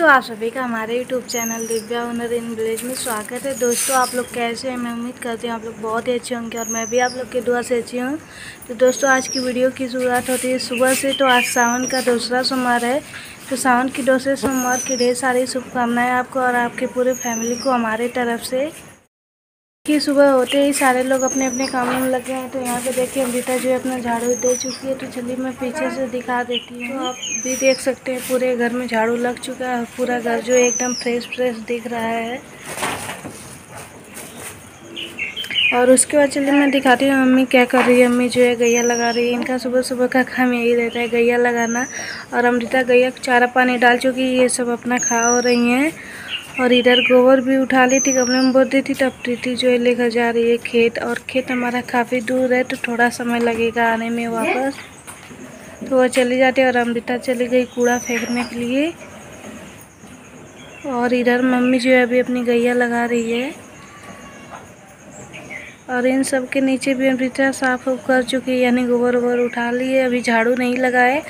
दोस्तों आप सभी का हमारे यूट्यूब चैनल दिव्या हुनर इन विलेज में स्वागत है दोस्तों आप लोग कैसे हैं मैं उम्मीद करती हूँ आप लोग बहुत ही अच्छे होंगे और मैं भी आप लोग के दुआ से अच्छी हूँ तो दोस्तों आज की वीडियो की शुरुआत होती है सुबह से तो आज सावन का दूसरा सोमवार है तो सावन की दूसरे सोमवार की ढेर सारी शुभकामनाएँ आपको और आपके पूरे फैमिली को हमारे तरफ से कि सुबह होते ही सारे लोग अपने अपने कामों में लग गए हैं तो यहाँ पे देखिए अमृता जो है अपना झाड़ू दे चुकी है तो चलिए मैं पीछे से दिखा देती हूँ आप भी देख सकते हैं पूरे घर में झाड़ू लग चुका है पूरा घर जो एकदम फ्रेश फ्रेश दिख रहा है और उसके बाद चलिए मैं दिखाती हूँ मम्मी क्या कर रही है मम्मी जो है गैया लगा रही है इनका सुबह सुबह का काम यही रहता है गैया लगाना और अमृता गैया चारा पानी डाल चुकी है ये सब अपना खा हो रही हैं और इधर गोबर भी उठा ली थी गमले में बोल दी थी तब प्रीति जो है लेकर जा रही है खेत और खेत हमारा काफ़ी दूर है तो थोड़ा समय लगेगा आने में वापस तो वह चली जाती और अमृता चली गई कूड़ा फेंकने के लिए और इधर मम्मी जो है अभी अपनी गैया लगा रही है और इन सब के नीचे भी अमृता साफ कर चुकी है यानी गोबर वोबर उठा ली है अभी झाड़ू नहीं लगाए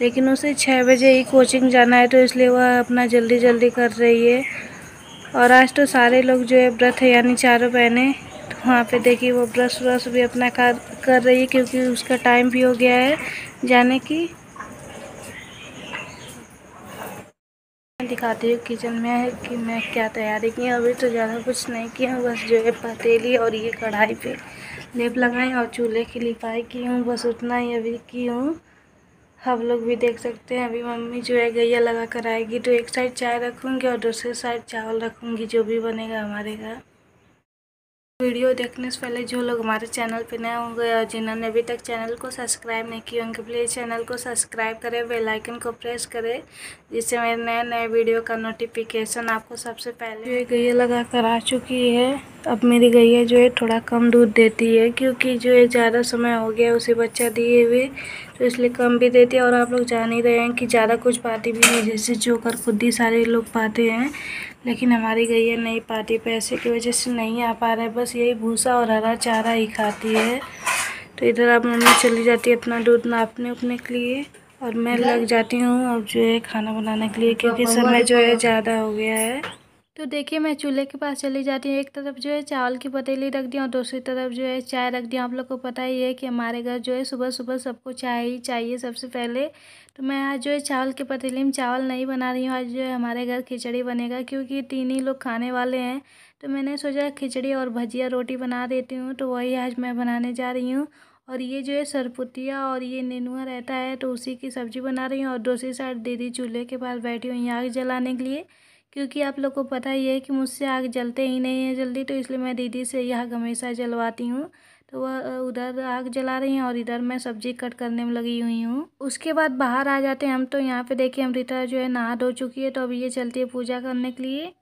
लेकिन उसे छः बजे ही कोचिंग जाना है तो इसलिए वह अपना जल्दी जल्दी कर रही है और आज तो सारे लोग जो है व्रत है यानी चारों बहने तो वहाँ पे देखिए वो ब्रश व्रश भी अपना कर कर रही है क्योंकि उसका टाइम भी हो गया है जाने की दिखाती हूँ किचन में है कि मैं क्या तैयारी की अभी तो ज़्यादा कुछ नहीं किया हूँ बस जो है पतीली और ये कढ़ाई पे लेप लगाई और चूल्हे की लिपाई की हूँ बस उतना ही अभी की हूँ आप लोग भी देख सकते हैं अभी मम्मी जो है गैया लगा कर आएगी तो एक साइड चाय रखूँगी और दूसरे साइड चावल रखूँगी जो भी बनेगा हमारे घर वीडियो देखने से पहले जो लोग हमारे चैनल पर नए होंगे और जिन्होंने अभी तक चैनल को सब्सक्राइब नहीं किया उनके प्लीज़ चैनल को सब्सक्राइब करें बेल आइकन को प्रेस करें जिससे मेरे नए नए वीडियो का नोटिफिकेशन आपको सबसे पहले जो गैया लगा कर आ चुकी है अब मेरी गैया जो है थोड़ा कम दूध देती है क्योंकि जो है ज़्यादा समय हो गया उसे बच्चा दिए हुए तो इसलिए कम भी देती है और आप लोग जान ही रहे हैं कि ज़्यादा कुछ पाती भी नहीं जैसे जो कर खुद ही सारे लोग पाते हैं लेकिन हमारी गई है नई पार्टी पैसे की वजह से नहीं आ पा रहा है बस यही भूसा और हरा चारा ही खाती है तो इधर अब मम्मी चली जाती है अपना दूध नापने उपने के लिए और मैं लग जाती हूँ अब जो है खाना बनाने के लिए क्योंकि समय जो है ज़्यादा हो गया है तो देखिए मैं चूल्हे के पास चली जाती हूँ एक तरफ जो है चावल की पतीली रख दिया और दूसरी तरफ जो है चाय रख दिया आप लोग को पता ही है कि हमारे घर जो है सुबह सुबह सबको चाय ही चाहिए सबसे पहले तो मैं आज जो है चावल की पतीली में चावल नहीं बना रही हूँ आज जो है हमारे घर खिचड़ी बनेगा क्योंकि तीन ही लोग खाने वाले हैं तो मैंने सोचा खिचड़ी और भजिया रोटी बना देती हूँ तो वही आज मैं बनाने जा रही हूँ और ये जो है सरपुतिया और ये नेनुआ रहता है तो उसी की सब्ज़ी बना रही हूँ और दूसरी साइड दीदी चूल्हे के पास बैठी हुई आग जलाने के लिए क्योंकि आप लोग को पता ही है कि मुझसे आग जलते ही नहीं है जल्दी तो इसलिए मैं दीदी से यह आग हमेशा जलवाती हूँ तो वह उधर आग जला रही हैं और इधर मैं सब्जी कट करने में लगी हुई हूँ उसके बाद बाहर आ जाते हैं हम तो यहाँ पे देखिए अमृता जो है नहा धो चुकी है तो अब ये चलती है पूजा करने के लिए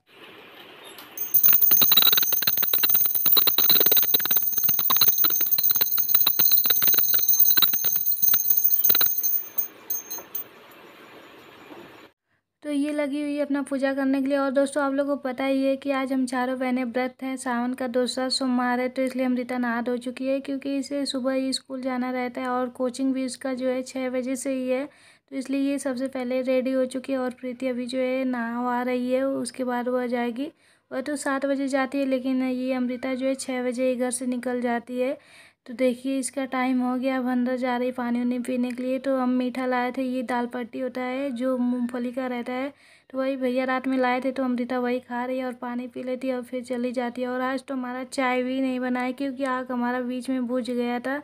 ये लगी हुई है अपना पूजा करने के लिए और दोस्तों आप लोगों को पता ही है कि आज हम चारों बहनें व्रत हैं सावन का दूसरा सोमवार है तो इसलिए अमृता आद हो चुकी है क्योंकि इसे सुबह ही स्कूल जाना रहता है और कोचिंग भी इसका जो है छः बजे से ही है तो इसलिए ये सबसे पहले रेडी हो चुकी है और प्रीति अभी जो है नाव आ रही है उसके बाद वह जाएगी वह तो सात बजे जाती है लेकिन ये अमृता जो है छः बजे ही घर से निकल जाती है तो देखिए इसका टाइम हो गया अब अंदर जा रही पानी उनी पीने के लिए तो हम मीठा लाए थे ये दाल पट्टी होता है जो मूंगफली का रहता है तो वही भैया रात में लाए थे तो हम दीता वही खा रही है और पानी पी लेती है और फिर चली जाती है और आज तो हमारा चाय भी नहीं बनाया क्योंकि आग हमारा बीच में बुझ गया था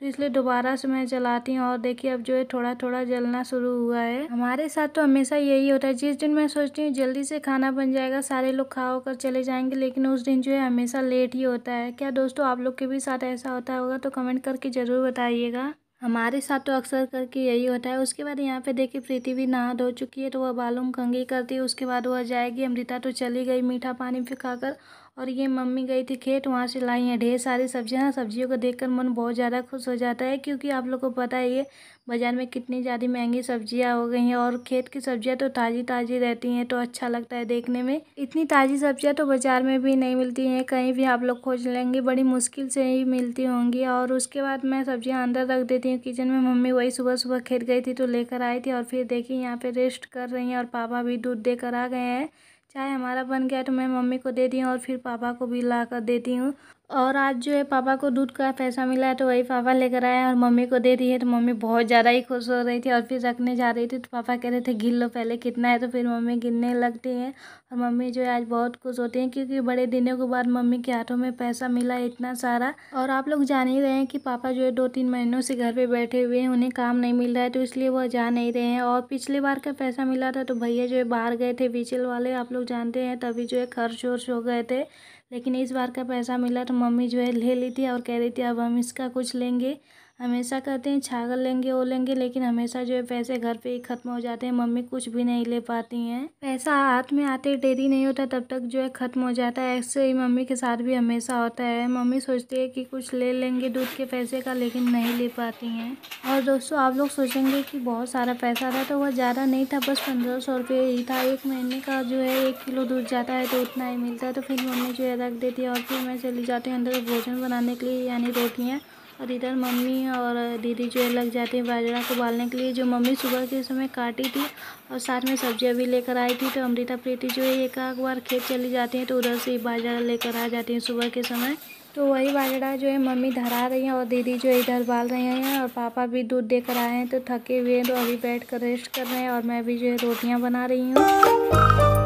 तो इसलिए दोबारा से मैं जलाती हूँ और देखिए अब जो है थोड़ा थोड़ा जलना शुरू हुआ है हमारे साथ तो हमेशा यही होता है जिस दिन मैं सोचती हूँ जल्दी से खाना बन जाएगा सारे लोग खा होकर चले जाएंगे लेकिन उस दिन जो है हमेशा लेट ही होता है क्या दोस्तों आप लोग के भी साथ ऐसा होता होगा तो कमेंट करके ज़रूर बताइएगा हमारे साथ तो अक्सर करके यही होता है उसके बाद यहाँ पे देखिए प्रीति भी नहा धो चुकी है तो वह बालों में कंगी करती है उसके बाद वह जाएगी अमृता तो चली गई मीठा पानी फिर खाकर और ये मम्मी गई थी खेत वहाँ से लाई हैं ढेर सारी सब्जियाँ हाँ, सब्जियों को देखकर मन बहुत ज़्यादा खुश हो जाता है क्योंकि आप लोग को पता है ये बाज़ार में कितनी ज़्यादा महंगी सब्जियाँ हो गई हैं और खेत की सब्जियाँ तो ताज़ी ताज़ी रहती हैं तो अच्छा लगता है देखने में इतनी ताज़ी सब्जियाँ तो बाज़ार में भी नहीं मिलती हैं कहीं भी आप लोग खोज लेंगे बड़ी मुश्किल से ही मिलती होंगी और उसके बाद मैं सब्जियाँ अंदर रख देती हूँ किचन में मम्मी वही सुबह सुबह खेत गई थी तो लेकर आई थी और फिर देखी यहाँ पर रेस्ट कर रही हैं और पापा भी दूध देकर आ गए हैं चाय हमारा बन गया तो मैं मम्मी को दे दी हूँ और फिर पापा को भी ला कर देती हूँ और आज जो है पापा को दूध का पैसा मिला है तो वही पापा लेकर आए और मम्मी को दे दिए तो मम्मी बहुत ज़्यादा ही खुश हो रही थी और फिर रखने जा रही थी तो पापा कह रहे थे गिन लो पहले कितना है तो फिर मम्मी गिनने लगती हैं और मम्मी जो है आज बहुत खुश होती हैं क्योंकि बड़े दिनों के बाद मम्मी के हाथों में पैसा मिला इतना सारा और आप लोग जान ही रहे हैं कि पापा जो है दो तीन महीनों से घर पर बैठे हुए हैं उन्हें काम नहीं मिल रहा है तो इसलिए वह जा नहीं रहे हैं और पिछली बार का पैसा मिला था तो भैया जो है बाहर गए थे बीचल वाले आप लोग जानते हैं तभी जो है खर्च वर्च हो गए थे लेकिन इस बार का पैसा मिला तो मम्मी जो है ले ली थी और कह रही थी अब हम इसका कुछ लेंगे हमेशा कहते हैं छागल लेंगे वो लेंगे लेकिन हमेशा जो है पैसे घर पे ही ख़त्म हो जाते हैं मम्मी कुछ भी नहीं ले पाती हैं पैसा हाथ में आते देरी नहीं होता तब तक जो है ख़त्म हो जाता है ऐसे ही मम्मी के साथ भी हमेशा होता है मम्मी सोचती है कि कुछ ले लेंगे दूध के पैसे का लेकिन नहीं ले पाती हैं और दोस्तों आप लोग सोचेंगे कि बहुत सारा पैसा था तो वह ज़्यादा नहीं था बस पंद्रह सौ रुपये ही था एक महीने का जो है एक किलो दूध जाता है तो उतना ही मिलता है तो फिर मम्मी जो है रख देती है और फिर मैं चली जाती हूँ अंदर भोजन बनाने के लिए यानी रोटियाँ और इधर मम्मी और दीदी जो है लग जाती है बाजरा को उबालने के लिए जो मम्मी सुबह के समय काटी थी और साथ में सब्जियां भी लेकर आई थी तो अमृता प्रीति जो है एक आग बार खेत चली जाती हैं तो उधर से ही बाजरा लेकर आ जाती हैं सुबह के समय तो वही बाजरा जो है मम्मी धरा रही हैं और दीदी जो इधर बाल रहे हैं और पापा भी दूध देकर आए हैं तो थके हुए हैं तो अभी बैठ कर रेस्ट कर रहे हैं और मैं भी जो है रोटियाँ बना रही हूँ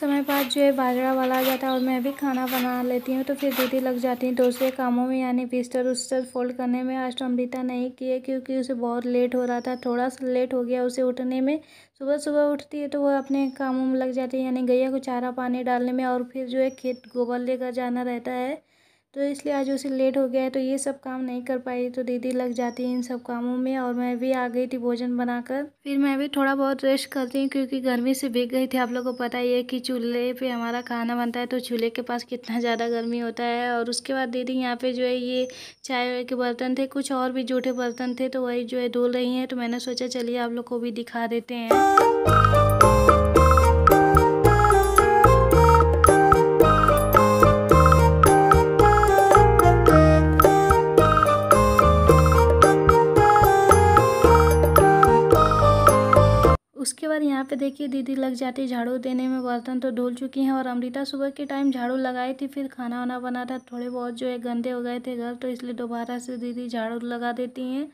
समय बाद जो है बाजरा वाला आ जाता है और मैं भी खाना बना लेती हूँ तो फिर दीदी लग जाती हैं दूसरे कामों में यानी बिस्तर उस्तर फोल्ड करने में आज तो अमृता नहीं किए क्योंकि उसे बहुत लेट हो रहा था थोड़ा सा लेट हो गया उसे उठने में सुबह सुबह उठती है तो वह अपने कामों में लग जाती है यानी गैया को चारा पानी डालने में और फिर जो है खेत गोबर लेकर जाना रहता है तो इसलिए आज उसे लेट हो गया है तो ये सब काम नहीं कर पाई तो दीदी लग जाती है इन सब कामों में और मैं भी आ गई थी भोजन बनाकर फिर मैं भी थोड़ा बहुत रेस्ट करती हूँ क्योंकि गर्मी से भीग गई थी आप लोगों को पता ही है कि चूल्हे पे हमारा खाना बनता है तो चूल्हे के पास कितना ज़्यादा गर्मी होता है और उसके बाद दीदी यहाँ पर जो है ये चाय वाय के बर्तन थे कुछ और भी जूठे बर्तन थे तो वही जो है धुल रही हैं तो मैंने सोचा चलिए आप लोग को भी दिखा देते हैं पर यहाँ पे देखिए दीदी लग जाती झाड़ू देने में बर्तन तो धुल चुकी हैं और अमृता सुबह के टाइम झाड़ू लगाई थी फिर खाना वाना बना था थोड़े बहुत जो है गंदे हो गए थे घर तो इसलिए दोबारा से दीदी झाड़ू लगा देती हैं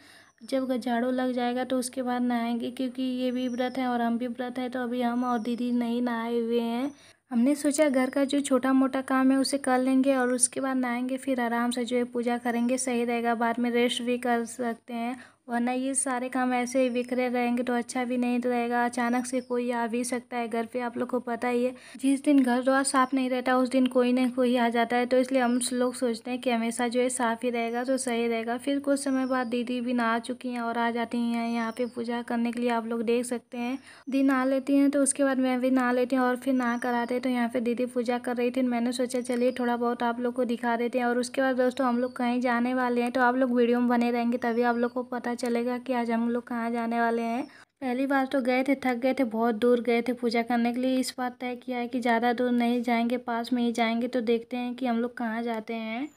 जब झाड़ू लग जाएगा तो उसके बाद नहाएंगे क्योंकि ये भी व्रत है और हम भी व्रत है तो अभी हम और दीदी नहीं नहाए हुए हैं हमने सोचा घर का जो छोटा मोटा काम है उसे कर लेंगे और उसके बाद नहाएंगे फिर आराम से जो है पूजा करेंगे सही रहेगा बाद में रेस्ट भी कर सकते हैं वरना ये सारे काम ऐसे ही बिखरे रहेंगे तो अच्छा भी नहीं रहेगा अचानक से कोई आ भी सकता है घर पे आप लोग को पता ही है जिस दिन घर द्वार साफ नहीं रहता उस दिन कोई ना कोई आ जाता है तो इसलिए हम लोग सोचते हैं कि हमेशा जो है साफ ही रहेगा तो सही रहेगा फिर कुछ समय बाद दीदी भी ना आ चुकी हैं और आ जाती हैं यहाँ पे पूजा करने के लिए आप लोग देख सकते हैं दी नहा लेती हैं तो उसके बाद मैं भी नहा लेती हूँ और फिर नहा कराते तो यहाँ पे दीदी पूजा कर रही थी तो मैंने सोचा चलिए थोड़ा बहुत आप लोग को दिखा देते हैं और उसके बाद दोस्तों हम लोग कहीं जाने वाले हैं तो आप लोग वीडियो में बने रहेंगे तभी आप लोग को पता चलेगा कि आज हम लोग कहाँ जाने वाले हैं पहली बार तो गए थे थक गए थे बहुत दूर गए थे पूजा करने के लिए इस बार तय किया है कि ज़्यादा दूर नहीं जाएंगे पास में ही जाएंगे तो देखते हैं कि हम लोग कहाँ जाते हैं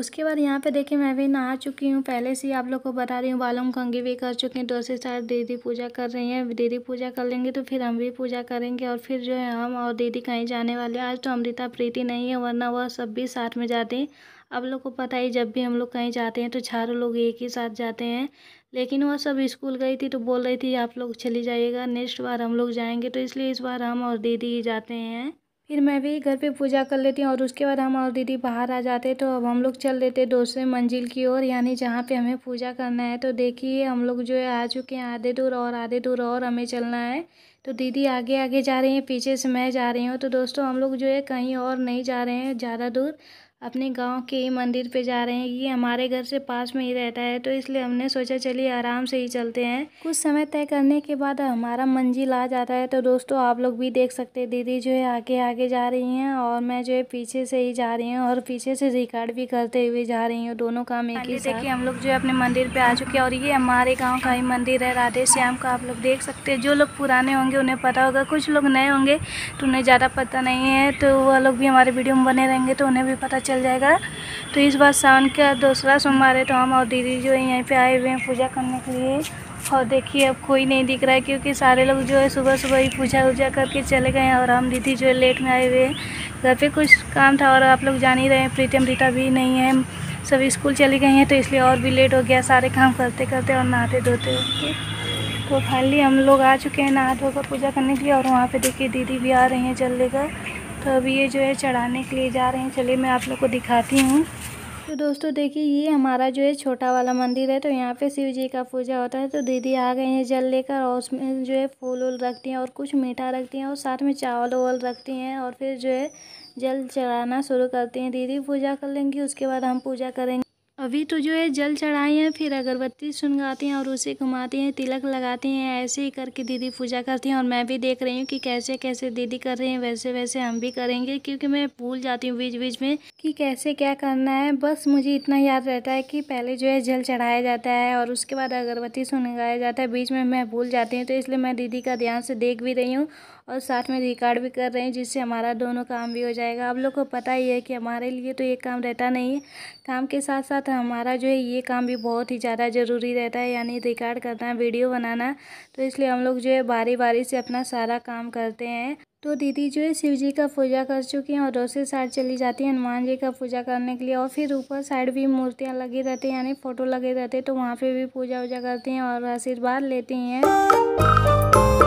उसके बाद यहाँ पे देखिए मैं भी नहा चुकी हूँ पहले से ही आप लोग को बता रही हूँ बालों में भी कर चुके हैं तो दोस्त साथ दीदी पूजा कर रही हैं दीदी पूजा कर लेंगे तो फिर हम भी पूजा करेंगे और फिर जो है हम और दीदी कहीं जाने वाले आज तो अमृता प्रीति नहीं है वरना वह सब भी साथ में जाते हैं आप लोग को पता ही जब भी हम लोग कहीं जाते हैं तो चारों लोग एक ही साथ जाते हैं लेकिन वह सब स्कूल गई थी तो बोल रही थी आप लोग चली जाइएगा नेक्स्ट बार हम लोग जाएंगे तो इसलिए इस बार हम और दीदी ही जाते हैं फिर मैं भी घर पे पूजा कर लेती हूँ और उसके बाद हम और दीदी बाहर आ जाते तो अब हम लोग चल लेते दूसरे मंजिल की ओर यानी जहाँ पे हमें पूजा करना है तो देखिए हम लोग जो है आ चुके हैं आधे दूर और आधे दूर और हमें चलना है तो दीदी आगे आगे जा रही हैं पीछे से मैं जा रही हूँ तो दोस्तों हम लोग जो है कहीं और नहीं जा रहे हैं ज़्यादा दूर अपने गांव के ही मंदिर पे जा रहे हैं ये हमारे घर से पास में ही रहता है तो इसलिए हमने सोचा चलिए आराम से ही चलते हैं कुछ समय तय करने के बाद हमारा मंजिल आ जाता है तो दोस्तों आप लोग भी देख सकते हैं दीदी जो है आगे आगे जा रही हैं और मैं जो है पीछे से ही जा रही हूँ और पीछे से रिकॉर्ड भी करते हुए जा रही हूँ दोनों काम एक हाँ ही देखिए हम लोग जो है अपने मंदिर पे आ चुके हैं और ये हमारे गाँव का ही मंदिर है राधे श्याम का आप लोग देख सकते हैं जो लोग पुराने होंगे उन्हें पता होगा कुछ लोग नए होंगे तो उन्हें ज़्यादा पता नहीं है तो वह लोग भी हमारे वीडियो में बने रहेंगे तो उन्हें भी पता चल चल जाएगा तो इस बार सावन का दूसरा सोमवार है तो हम और दीदी जो है यहीं पे आए हुए हैं पूजा करने के लिए और देखिए अब कोई नहीं दिख रहा है क्योंकि सारे लोग जो है सुबह सुबह ही पूजा उजा करके चले गए हैं और हम दीदी जो है लेट में आए हुए हैं घर पर कुछ काम था और आप लोग जान ही रहे हैं प्रीतम रीता भी नहीं है सब स्कूल चले गए हैं तो इसलिए और भी लेट हो गया सारे काम करते करते और नहाते धोते तो फाइनली हम लोग आ चुके हैं नहा धोकर पूजा करने के लिए और वहाँ पे देखिए दीदी भी आ रही हैं जल लेकर तो अब ये जो है चढ़ाने के लिए जा रहे हैं चलिए मैं आप लोग को दिखाती हूँ तो दोस्तों देखिए ये हमारा जो है छोटा वाला मंदिर है तो यहाँ पे शिव जी का पूजा होता है तो दीदी आ गए हैं जल लेकर और उसमें जो है फूल उल रखती हैं और कुछ मीठा रखती हैं और साथ में चावल वावल रखती हैं और फिर जो है जल चढ़ाना शुरू करती हैं दीदी पूजा कर लेंगी उसके बाद हम पूजा करेंगे अभी तो जो है जल चढ़ाए हैं फिर अगरबत्ती सुनगाते हैं और उसे घुमाते हैं तिलक लगाते हैं ऐसे ही करके दीदी पूजा करती हैं और मैं भी देख रही हूँ कि कैसे कैसे दीदी कर रहे हैं वैसे वैसे हम भी करेंगे क्योंकि मैं भूल जाती हूँ बीच बीच में कि कैसे क्या करना है बस मुझे इतना याद रहता है कि पहले जो है जल चढ़ाया जाता है और उसके बाद अगरबत्ती सुनगाया जाता है बीच में मैं भूल जाती हूँ तो इसलिए मैं दीदी का ध्यान से देख भी रही हूँ और साथ में रिकॉर्ड भी कर रहे हैं जिससे हमारा दोनों काम भी हो जाएगा आप लोग को पता ही है कि हमारे लिए तो ये काम रहता नहीं है काम के साथ साथ हमारा जो है ये काम भी बहुत ही ज़्यादा ज़रूरी रहता है यानी रिकॉर्ड करना वीडियो बनाना तो इसलिए हम लोग जो है बारी बारी से अपना सारा काम करते हैं तो दीदी जो है शिव जी का पूजा कर चुकी हैं और दूसरी साइड चली जाती है हनुमान जी का पूजा करने के लिए और फिर ऊपर साइड भी मूर्तियाँ लगी रहती हैं यानी फ़ोटो लगे रहते हैं तो वहाँ पे भी पूजा वूजा करती हैं और आशीर्वाद लेती हैं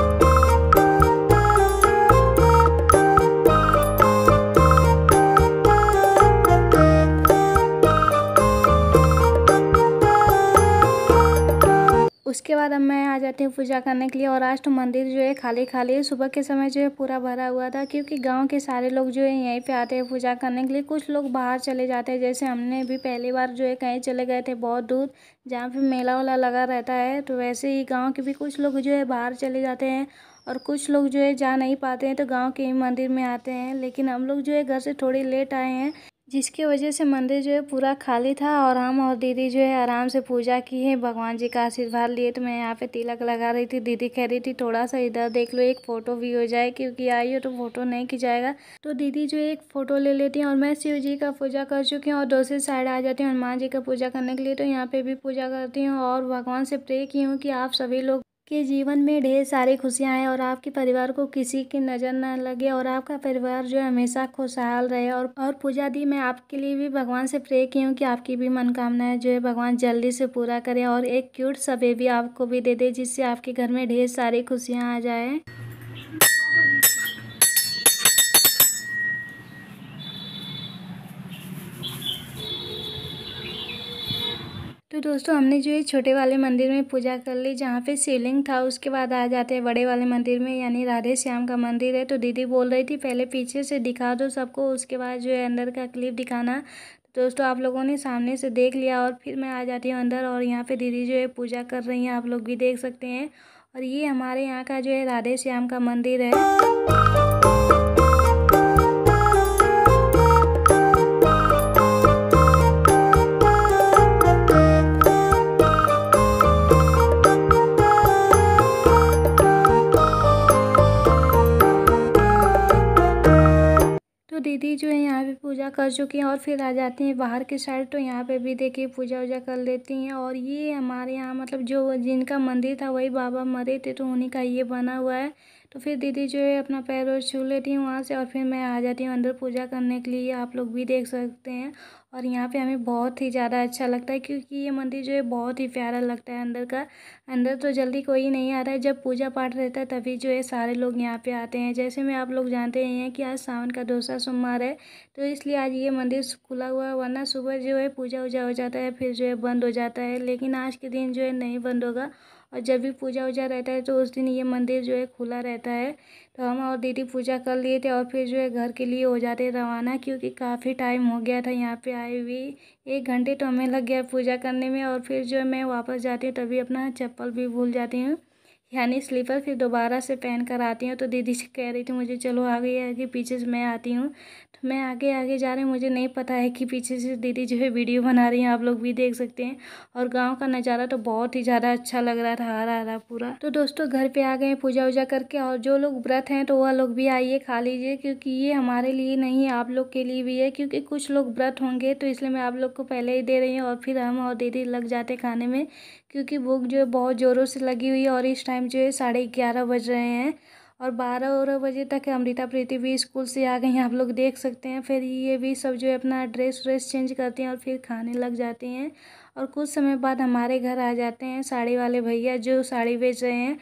बाद अब मैं आ जाती हूँ पूजा करने के लिए और आज तो मंदिर जो है खाली खाली है सुबह के समय जो है पूरा भरा हुआ था क्योंकि गांव के सारे लोग जो है यहीं पे आते हैं पूजा करने के लिए कुछ लोग बाहर चले जाते हैं जैसे हमने भी पहली बार जो है कहीं चले गए थे बहुत दूर जहाँ पे मेला वाला लगा रहता है तो वैसे ही गाँव के भी कुछ लोग जो है बाहर चले जाते हैं और कुछ लोग जो है जा नहीं पाते हैं तो गाँव के ही मंदिर में आते हैं लेकिन हम लोग जो है घर से थोड़ी लेट आए हैं जिसकी वजह से मंदिर जो है पूरा खाली था और हम और दीदी जो है आराम से पूजा की है भगवान जी का आशीर्वाद लिए तो मैं यहाँ पे तिलक लगा रही थी दीदी कह रही थी थोड़ा सा इधर देख लो एक फ़ोटो भी हो जाए क्योंकि आई हो तो फ़ोटो नहीं जाएगा तो दीदी जो है एक फ़ोटो ले लेती हैं और मैं शिव जी का पूजा कर चुकी हूँ और दूसरी साइड आ जाती हूँ हनुमान जी का पूजा करने के लिए तो यहाँ पर भी पूजा करती हूँ और भगवान से प्रे की हूँ कि आप सभी लोग के जीवन में ढेर सारी खुशियाँ हैं और आपके परिवार को किसी की नज़र न लगे और आपका परिवार जो है हमेशा खुशहाल रहे और और पूजा दी मैं आपके लिए भी भगवान से प्रे की हूँ कि आपकी भी मनोकामनाएं जो है भगवान जल्दी से पूरा करें और एक क्यूट सा बेबी आपको भी दे दे जिससे आपके घर में ढेर सारी खुशियाँ आ जाए तो दोस्तों हमने जो है छोटे वाले मंदिर में पूजा कर ली जहाँ पे सीलिंग था उसके बाद आ जाते हैं बड़े वाले मंदिर में यानी राधे श्याम का मंदिर है तो दीदी बोल रही थी पहले पीछे से दिखा दो सबको उसके बाद जो है अंदर का क्लिप दिखाना तो दोस्तों आप लोगों ने सामने से देख लिया और फिर मैं आ जाती हूँ अंदर और यहाँ पर दीदी जो है पूजा कर रही हैं आप लोग भी देख सकते हैं और ये हमारे यहाँ का जो है राधे श्याम का मंदिर है दीदी जो है यहाँ पे पूजा कर चुकी हैं और फिर आ जाती हैं बाहर के साइड तो यहाँ पे भी देखिए पूजा वूजा कर लेती हैं और ये हमारे यहाँ मतलब जो जिनका मंदिर था वही बाबा मरे थे तो उन्हीं का ये बना हुआ है तो फिर दीदी जो है अपना पैर और छू लेती हूँ वहाँ से और फिर मैं आ जाती हूँ अंदर पूजा करने के लिए आप लोग भी देख सकते हैं और यहाँ पे हमें बहुत ही ज़्यादा अच्छा लगता है क्योंकि ये मंदिर जो है बहुत ही प्यारा लगता है अंदर का अंदर तो जल्दी कोई नहीं आ रहा है जब पूजा पाठ रहता है तभी जो है सारे लोग यहाँ पे आते हैं जैसे मैं आप लोग जानते ही हैं कि आज सावन का दूसरा सोमवार है तो इसलिए आज ये मंदिर खुला हुआ है वरना सुबह जो है पूजा वूजा हो जाता है फिर जो है बंद हो जाता है लेकिन आज के दिन जो है नहीं बंद होगा और जब भी पूजा वूजा रहता है तो उस दिन ये मंदिर जो है खुला रहता है तो हम और दीदी पूजा कर लिए थे और फिर जो है घर के लिए हो जाते रवाना क्योंकि काफ़ी टाइम हो गया था यहाँ पे आए हुए एक घंटे तो हमें लग गया पूजा करने में और फिर जो है मैं वापस जाती हूँ तभी अपना चप्पल भी भूल जाती हूँ यानी स्लीपर फिर दोबारा से पहन कर आती हूँ तो दीदी से कह रही थी मुझे चलो आ गई है कि पीछे से मैं आती हूँ मैं आगे आगे जा रही हूँ मुझे नहीं पता है कि पीछे से दीदी जो है वीडियो बना रही हैं आप लोग भी देख सकते हैं और गांव का नज़ारा तो बहुत ही ज़्यादा अच्छा लग रहा था हरा हरा पूरा तो दोस्तों घर पे आ गए पूजा वूजा करके और जो लोग व्रत हैं तो वह लोग भी आइए खा लीजिए क्योंकि ये हमारे लिए नहीं है आप लोग के लिए भी है क्योंकि कुछ लोग व्रत होंगे तो इसलिए मैं आप लोग को पहले ही दे रही हूँ और फिर हम और दीदी लग जाते खाने में क्योंकि भूख जो है बहुत ज़ोरों से लगी हुई है और इस टाइम जो है साढ़े ग्यारह बज रहे हैं और बारह और बजे तक अमृता प्रीति भी स्कूल से आ गई हैं आप लोग देख सकते हैं फिर ये भी सब जो है अपना ड्रेस व्रेस चेंज करती हैं और फिर खाने लग जाती हैं और कुछ समय बाद हमारे घर आ जाते हैं साड़ी वाले भैया जो साड़ी बेच रहे हैं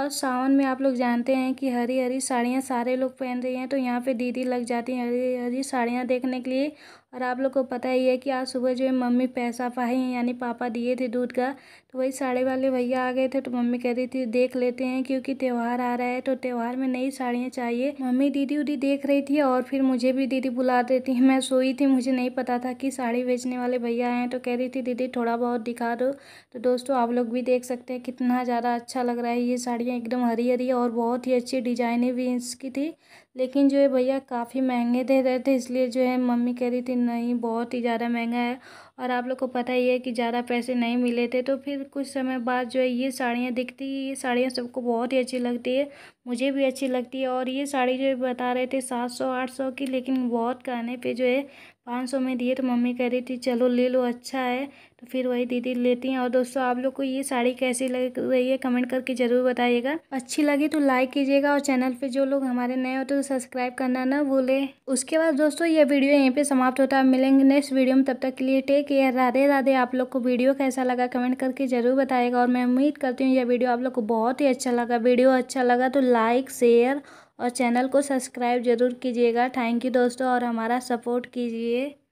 और सावन में आप लोग जानते हैं कि हरी हरी साड़ियाँ सारे लोग पहन रहे हैं तो यहाँ पे दीदी लग जाती हैं हरी हरी साड़ियाँ देखने के लिए और आप लोग को पता ही है कि आज सुबह जो है मम्मी पैसा पाए हैं यानी पापा दिए थे दूध का तो वही साड़ी वाले भैया आ गए थे तो मम्मी कह रही थी देख लेते हैं क्योंकि त्यौहार आ रहा है तो त्यौहार में नई साड़ियाँ चाहिए मम्मी दीदी उदी देख रही थी और फिर मुझे भी दीदी बुला देती है मैं सोई थी मुझे नहीं पता था कि साड़ी बेचने वाले भैया आए हैं तो कह रही थी दीदी थोड़ा बहुत दिखा दो तो दोस्तों आप लोग भी देख सकते हैं कितना ज़्यादा अच्छा लग रहा है ये साड़ियाँ एकदम हरी हरी और बहुत ही अच्छी डिजाइने भी इसकी थी लेकिन जो है भैया काफ़ी महंगे दे रहे थे इसलिए जो है मम्मी कह रही थी नहीं बहुत ही ज़्यादा महंगा है और आप लोग को पता ही है कि ज़्यादा पैसे नहीं मिले थे तो फिर कुछ समय बाद जो है ये साड़ियाँ दिखती है ये साड़ियाँ सबको बहुत ही अच्छी लगती है मुझे भी अच्छी लगती है और ये साड़ी जो है बता रहे थे सात सौ आठ सौ की लेकिन बहुत कहने पे जो है पाँच सौ में दिए तो मम्मी कह रही थी चलो ले लो अच्छा है तो फिर वही दीदी लेती हैं और दोस्तों आप लोग को ये साड़ी कैसी लग रही है कमेंट करके ज़रूर बताइएगा अच्छी लगी तो लाइक कीजिएगा और चैनल पे जो लोग हमारे नए हो तो सब्सक्राइब करना ना भूलें उसके बाद दोस्तों ये वीडियो यहीं पे समाप्त होता है मिलेंगे नेक्स्ट वीडियो में तब तक के लिए टेक यार राधे राधे आप लोग को वीडियो कैसा लगा कमेंट करके ज़रूर बताएगा और मैं उम्मीद करती हूँ यह वीडियो आप लोग को बहुत ही अच्छा लगा वीडियो अच्छा लगा तो लाइक शेयर और चैनल को सब्सक्राइब जरूर कीजिएगा थैंक यू दोस्तों और हमारा सपोर्ट कीजिए